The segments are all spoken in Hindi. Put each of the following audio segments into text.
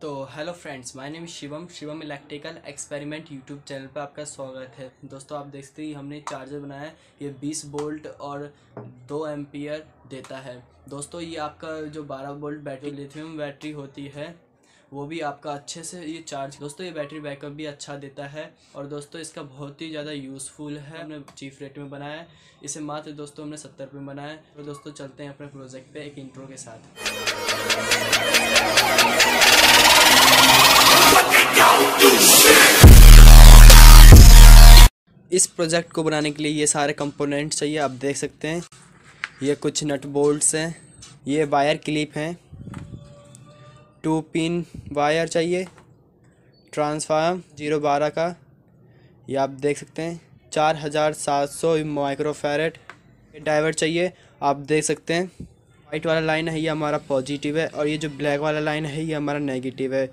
तो hello friends my name Shivam Shivam electrical experiment YouTube channel पर आपका स्वागत है दोस्तों आप देखते ही हमने चार्जर बनाया है ये 20 बोल्ट और 2 एम्पियर देता है दोस्तों ये आपका जो 12 बोल्ट बैटरी लिथियम बैटरी होती है वो भी आपका अच्छे से ये चार्ज दोस्तों ये बैटरी बैकअप भी अच्छा देता है और दोस्तों इसका बहुत ही ज़्यादा यूज़फुल है हमने चीफ रेट में बनाया है इसे मात्र दोस्तों हमने सत्तर रुपये में बनाया है और तो दोस्तों चलते हैं अपने प्रोजेक्ट पे एक इंट्रो के साथ इस प्रोजेक्ट को बनाने के लिए ये सारे कंपोनेंट चाहिए आप देख सकते हैं ये कुछ नट बोल्ट्स हैं ये वायर क्लिप हैं टू पिन वायर चाहिए ट्रांसफार्म जीरो बारह का ये आप देख सकते हैं चार हज़ार सात सौ माइक्रोफेरेट डाइवर चाहिए आप देख सकते हैं वाइट वाला लाइन है ये हमारा पॉजिटिव है और ये जो ब्लैक वाला लाइन है ये हमारा नेगेटिव है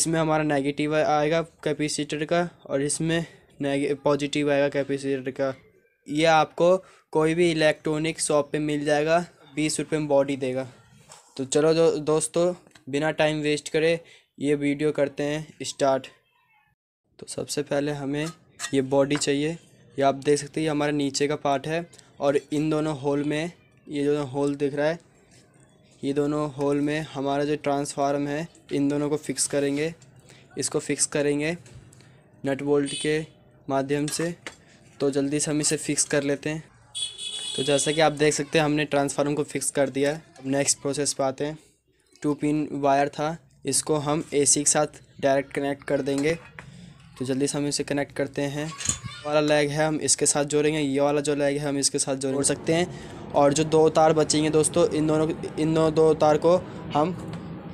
इसमें हमारा नेगेटिव आएगा कैपेसिटर का और इसमें पॉजिटिव आएगा कैपेसिटर का ये आपको कोई भी इलेक्ट्रॉनिक शॉप पे मिल जाएगा बीस रुपये में बॉडी देगा तो चलो दो, दोस्तों बिना टाइम वेस्ट करे ये वीडियो करते हैं स्टार्ट तो सबसे पहले हमें ये बॉडी चाहिए ये आप देख सकते हैं ये हमारा नीचे का पार्ट है और इन दोनों होल में ये दोनों होल दिख रहा है ये दोनों होल में हमारा जो ट्रांसफार्म है इन दोनों को फिक्स करेंगे इसको फिक्स करेंगे नट वोल्ट के माध्यम से तो जल्दी से हम इसे फ़िक्स कर लेते हैं तो जैसा कि आप देख सकते हैं हमने ट्रांसफार्मर को फिक्स कर दिया है अब नेक्स्ट प्रोसेस पर आते हैं टू पिन वायर था इसको हम एसी के साथ डायरेक्ट कनेक्ट कर देंगे तो जल्दी से हम इसे कनेक्ट करते हैं वाला लैग है हम इसके साथ जोड़ेंगे ये वाला जो लैग है हम इसके साथ जोड़ सकते हैं और जो दो तार बचेंगे दोस्तों इन दोनों इन दोनों दो तार को हम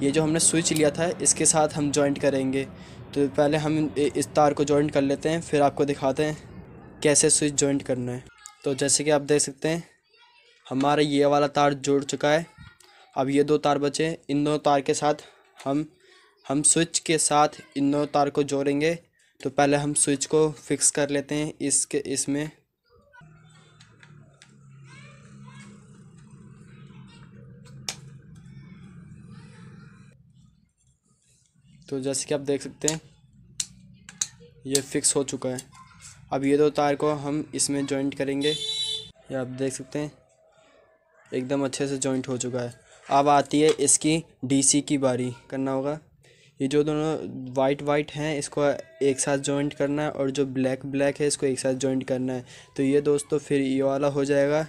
ये जो हमने स्विच लिया था इसके साथ हम जॉइंट करेंगे तो पहले हम इस तार को जॉइंट कर लेते हैं फिर आपको दिखाते हैं कैसे स्विच जॉइंट करना है तो जैसे कि आप देख सकते हैं हमारा ये वाला तार जुड़ चुका है अब ये दो तार बचे इन दोनों तार के साथ हम हम स्विच के साथ इन दोनों तार को जोड़ेंगे तो पहले हम स्विच को फिक्स कर लेते हैं इसके इसमें तो जैसे कि आप देख सकते हैं ये फिक्स हो चुका है अब ये दो तार को हम इसमें जॉइंट करेंगे ये आप देख सकते हैं एकदम अच्छे से जॉइंट हो चुका है अब आती है इसकी डीसी की बारी करना होगा ये जो दोनों वाइट वाइट हैं इसको एक साथ जॉइंट करना है और जो ब्लैक ब्लैक है इसको एक साथ जॉइंट करना है तो ये दोस्तों फिर ये वाला हो जाएगा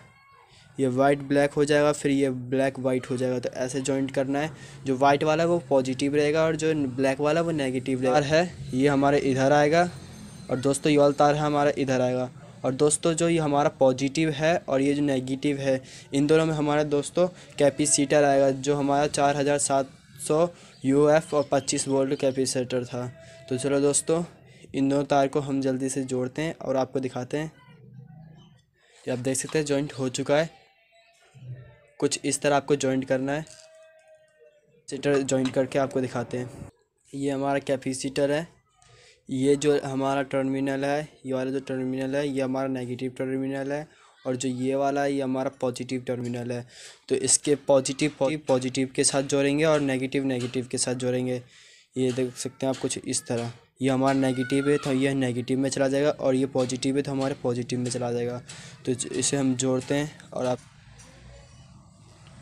ये वाइट ब्लैक हो जाएगा फिर ये ब्लैक वाइट हो जाएगा तो ऐसे जॉइंट करना है जो वाइट वाला है वो पॉजिटिव रहेगा और जो ब्लैक वाला वो नेगेटिव तार है ये हमारे इधर आएगा और दोस्तों ये वाला तार है हमारा इधर आएगा और दोस्तों जो ये हमारा पॉजिटिव है और ये जो नेगेटिव है इन दोनों में हमारा दोस्तों कैपीसीटर आएगा जो हमारा चार हज़ार सात सौ यू एफ और पच्चीस वोल्ट कैपीसीटर था तो चलो दोस्तों इन दोनों तार को हम जल्दी से जोड़ते हैं और आपको दिखाते हैं आप देख सकते हैं जॉइंट हो चुका है कुछ इस तरह आपको जॉइंट करना है सीटर जॉइंट करके आपको दिखाते हैं ये हमारा कैपेसिटर है ये जो हमारा टर्मिनल है ये वाला जो टर्मिनल है ये हमारा नेगेटिव टर्मिनल है और जो ये वाला है ये हमारा पॉजिटिव टर्मिनल है तो इसके पॉजिटिव पॉजिटिव के साथ जोड़ेंगे और नेगेटिव नेगेटिव के साथ जोड़ेंगे ये देख सकते हैं आप कुछ इस तरह ये हमारा नेगेटिव है तो ये नेगेटिव में चला जाएगा और ये पॉजिटिव है तो हमारे पॉजिटिव में चला जाएगा तो इसे हम जोड़ते हैं और आप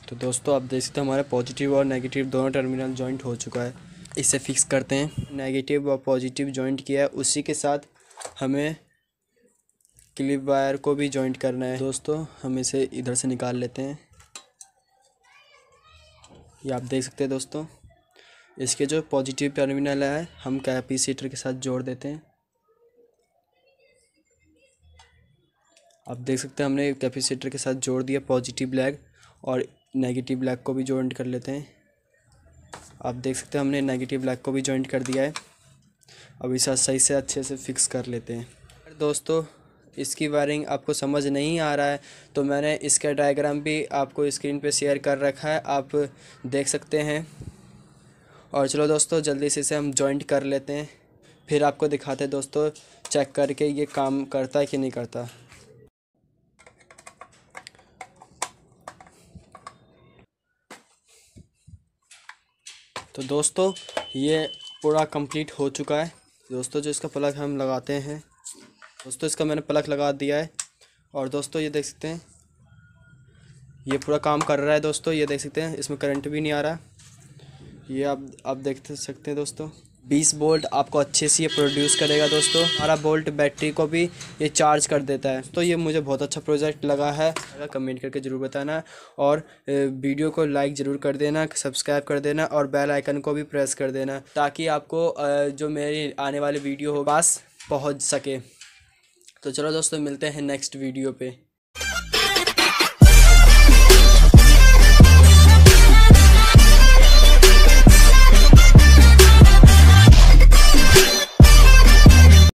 तो दोस्तों आप देख सकते हो हमारा पॉजिटिव और नेगेटिव दोनों टर्मिनल जॉइंट हो चुका है इसे फिक्स करते हैं नेगेटिव और पॉजिटिव जॉइंट किया है उसी के साथ हमें क्लिप वायर को भी जॉइंट करना है दोस्तों हम इसे इधर से निकाल लेते हैं ये आप देख सकते हैं दोस्तों इसके जो पॉजिटिव टर्मिनल है हम कैपेसिटर के साथ जोड़ देते हैं आप देख सकते हैं हमने कैपेसिटर के साथ जोड़ दिया पॉजिटिव लैग और नेगेटिव लैग को भी जॉइंट कर लेते हैं आप देख सकते हैं हमने नेगेटिव लैग को भी जॉइंट कर दिया है अब इसे सही से अच्छे से फिक्स कर लेते हैं दोस्तों इसकी वायरिंग आपको समझ नहीं आ रहा है तो मैंने इसका डायग्राम भी आपको स्क्रीन पे शेयर कर रखा है आप देख सकते हैं और चलो दोस्तों जल्दी से इसे हम जॉइंट कर लेते हैं फिर आपको दिखाते हैं दोस्तों चेक करके ये काम करता है कि नहीं करता तो दोस्तों ये पूरा कंप्लीट हो चुका है दोस्तों जो इसका प्लग हम लगाते हैं दोस्तों इसका मैंने प्लग लगा दिया है और दोस्तों ये देख सकते हैं ये पूरा काम कर रहा है दोस्तों ये देख सकते हैं इसमें करंट भी नहीं आ रहा ये आप आप देख सकते हैं दोस्तों बीस बोल्ट आपको अच्छे से ये प्रोड्यूस करेगा दोस्तों हमारा बोल्ट बैटरी को भी ये चार्ज कर देता है तो ये मुझे बहुत अच्छा प्रोजेक्ट लगा है कमेंट करके ज़रूर बताना और वीडियो को लाइक ज़रूर कर देना सब्सक्राइब कर देना और बेल आइकन को भी प्रेस कर देना ताकि आपको जो मेरी आने वाली वीडियो हो पास पहुँच सके तो चलो दोस्तों मिलते हैं नेक्स्ट वीडियो पर